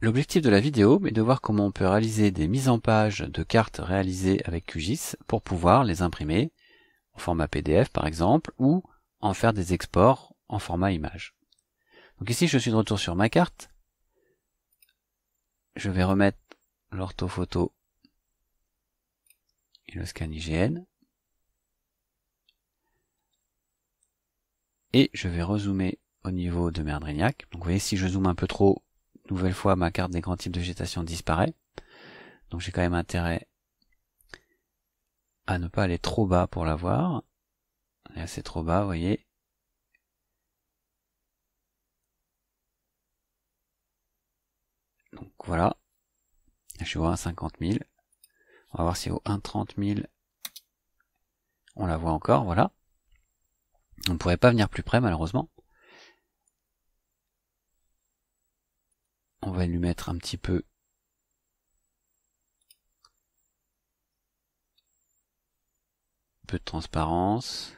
L'objectif de la vidéo est de voir comment on peut réaliser des mises en page de cartes réalisées avec QGIS pour pouvoir les imprimer en format PDF par exemple ou en faire des exports en format image. Donc ici je suis de retour sur ma carte. Je vais remettre l'orthophoto et le scan IGN. Et je vais rezoomer au niveau de Merdrignac. Donc vous voyez si je zoome un peu trop, Nouvelle fois, ma carte des grands types de végétation disparaît. Donc j'ai quand même intérêt à ne pas aller trop bas pour la l'avoir. Là c'est trop bas, vous voyez. Donc voilà. Je suis au 1,50 000. On va voir si au 1,30 000, on la voit encore, voilà. On ne pourrait pas venir plus près malheureusement. On va lui mettre un petit peu peu de transparence.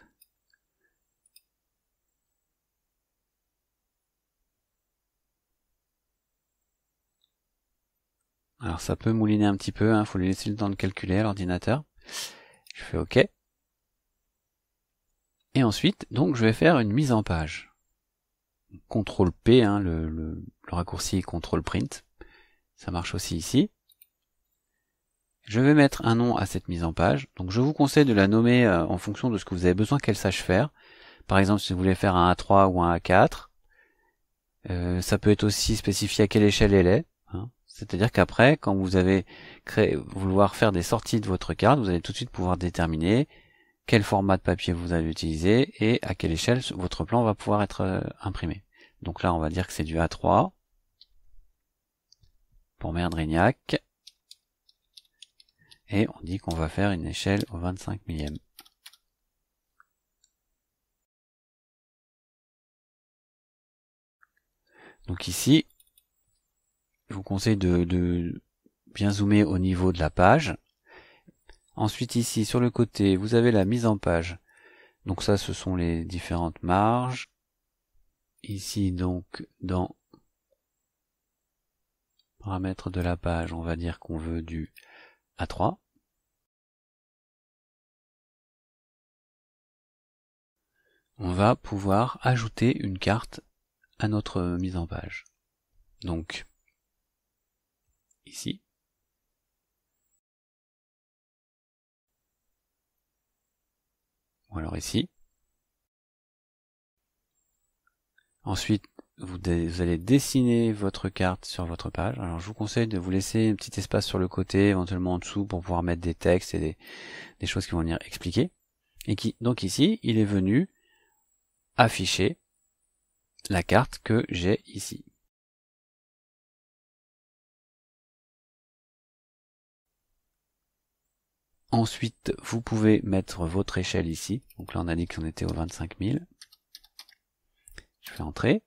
Alors ça peut mouliner un petit peu, il hein. faut lui laisser le temps de calculer à l'ordinateur. Je fais OK. Et ensuite, donc je vais faire une mise en page. CTRL P, hein, le, raccourci CTRL Print. Ça marche aussi ici. Je vais mettre un nom à cette mise en page. Donc je vous conseille de la nommer euh, en fonction de ce que vous avez besoin qu'elle sache faire. Par exemple, si vous voulez faire un A3 ou un A4, euh, ça peut être aussi spécifié à quelle échelle elle est. Hein. C'est-à-dire qu'après, quand vous avez créé, vouloir faire des sorties de votre carte, vous allez tout de suite pouvoir déterminer quel format de papier vous allez utiliser et à quelle échelle votre plan va pouvoir être euh, imprimé. Donc là, on va dire que c'est du A3 pour Merdrignac. Et on dit qu'on va faire une échelle au 25 millième. Donc ici, je vous conseille de, de bien zoomer au niveau de la page Ensuite ici sur le côté vous avez la mise en page. Donc ça ce sont les différentes marges. Ici donc dans paramètres de la page on va dire qu'on veut du A3. On va pouvoir ajouter une carte à notre mise en page. Donc ici ou alors ici. Ensuite, vous, allez dessiner votre carte sur votre page. Alors je vous conseille de vous laisser un petit espace sur le côté, éventuellement en dessous, pour pouvoir mettre des textes et des, des choses qui vont venir expliquer. Et qui, donc ici, il est venu afficher la carte que j'ai ici. Ensuite, vous pouvez mettre votre échelle ici. Donc là, on a dit qu'on était au 25 000. Je fais entrer.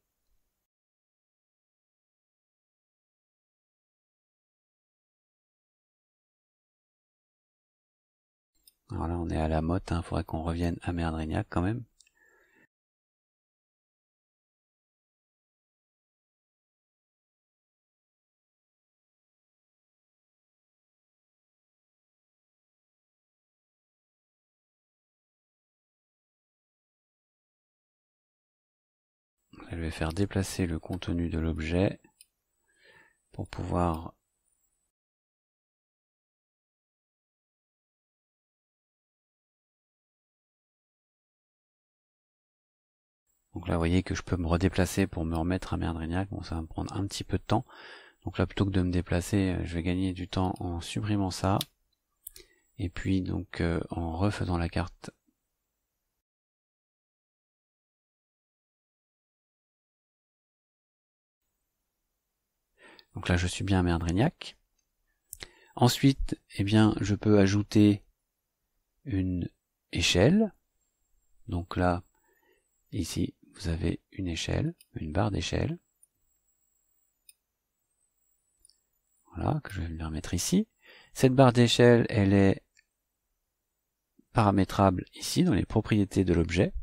Alors là, on est à la motte, il hein. faudrait qu'on revienne à Merdrignac quand même. je vais faire déplacer le contenu de l'objet pour pouvoir Donc là, vous voyez que je peux me redéplacer pour me remettre à Merdrignac. Bon, ça va me prendre un petit peu de temps. Donc là, plutôt que de me déplacer, euh, je vais gagner du temps en supprimant ça. Et puis, donc, euh, en refaisant la carte Donc là, je suis bien à Ensuite, eh bien, je peux ajouter une échelle. Donc là, ici, vous avez une échelle, une barre d'échelle. Voilà, que je vais venir mettre ici. Cette barre d'échelle, elle est paramétrable ici, dans les propriétés de l'objet.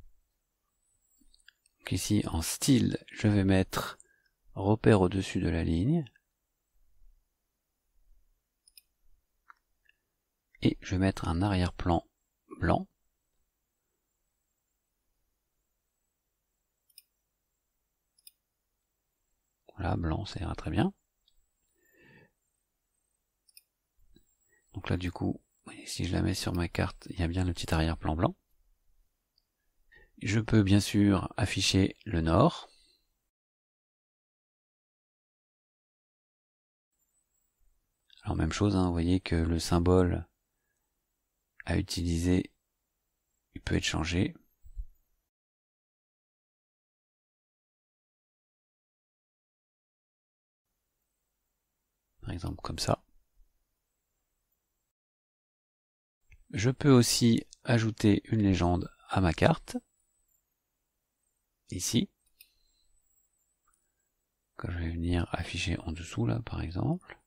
Donc ici, en style, je vais mettre repère au-dessus de la ligne. et je vais mettre un arrière-plan blanc. Voilà, blanc, ça ira très bien. Donc là, du coup, si je la mets sur ma carte, il y a bien le petit arrière-plan blanc. Je peux bien sûr afficher le nord. Alors même chose, hein, vous voyez que le symbole à utiliser, il peut être changé. Par exemple comme ça. Je peux aussi ajouter une légende à ma carte. Ici. Que je vais venir afficher en dessous là par exemple.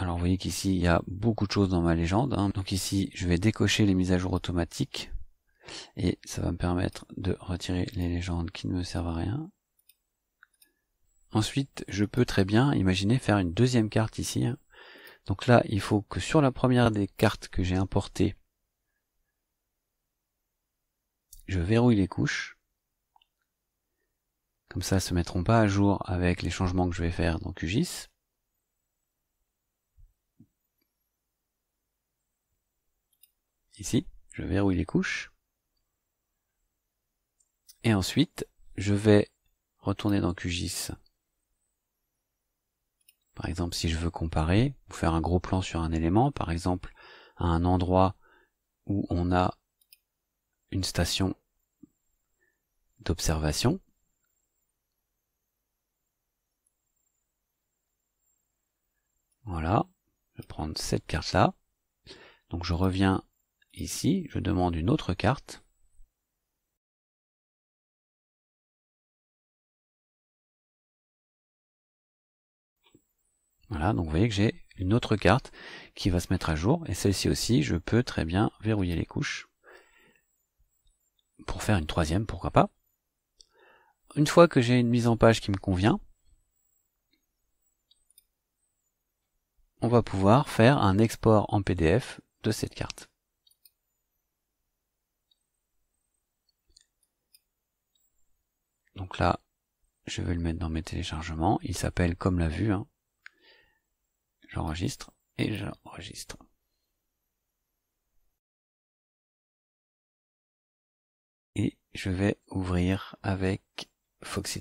Alors vous voyez qu'ici il y a beaucoup de choses dans ma légende. Hein. Donc ici je vais décocher les mises à jour automatiques et ça va me permettre de retirer les légendes qui ne me servent à rien. Ensuite je peux très bien imaginer faire une deuxième carte ici. Hein. Donc là il faut que sur la première des cartes que j'ai importées, je verrouille les couches. Comme ça elles ne se mettront pas à jour avec les changements que je vais faire dans QGIS. ici, je verrouille les couches. Et ensuite, je vais retourner dans QGIS. Par exemple, si je veux comparer ou faire un gros plan sur un élément, par exemple à un endroit où on a une station d'observation, Voilà, je vais prendre cette carte-là. Donc je reviens Ici, je demande une autre carte. Voilà, donc vous voyez que j'ai une autre carte qui va se mettre à jour. Et celle-ci aussi, je peux très bien verrouiller les couches. Pour faire une troisième, pourquoi pas. Une fois que j'ai une mise en page qui me convient, on va pouvoir faire un export en PDF de cette carte. Donc là, je vais le mettre dans mes téléchargements. Il s'appelle comme la vue. Hein. J'enregistre et j'enregistre. Et je vais ouvrir avec Foxy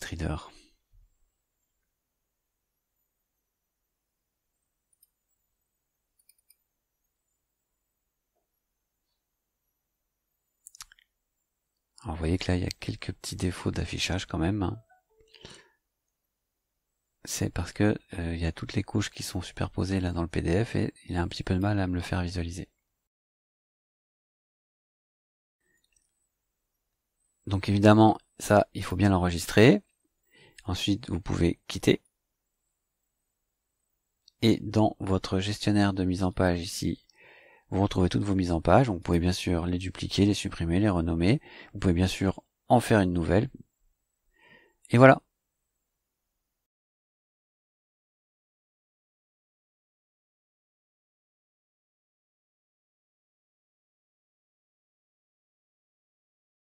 vous voyez que là il y a quelques petits défauts d'affichage quand même. Hein. C'est parce que euh, il y a toutes les couches qui sont superposées là dans le PDF et il a un petit peu de mal à me le faire visualiser. Donc évidemment, ça, il faut bien l'enregistrer. Ensuite, vous pouvez quitter. Et dans votre gestionnaire de mise en page ici, vous retrouvez toutes vos mises en page. Vous pouvez bien sûr les dupliquer, les supprimer, les renommer. Vous pouvez bien sûr en faire une nouvelle. Et voilà.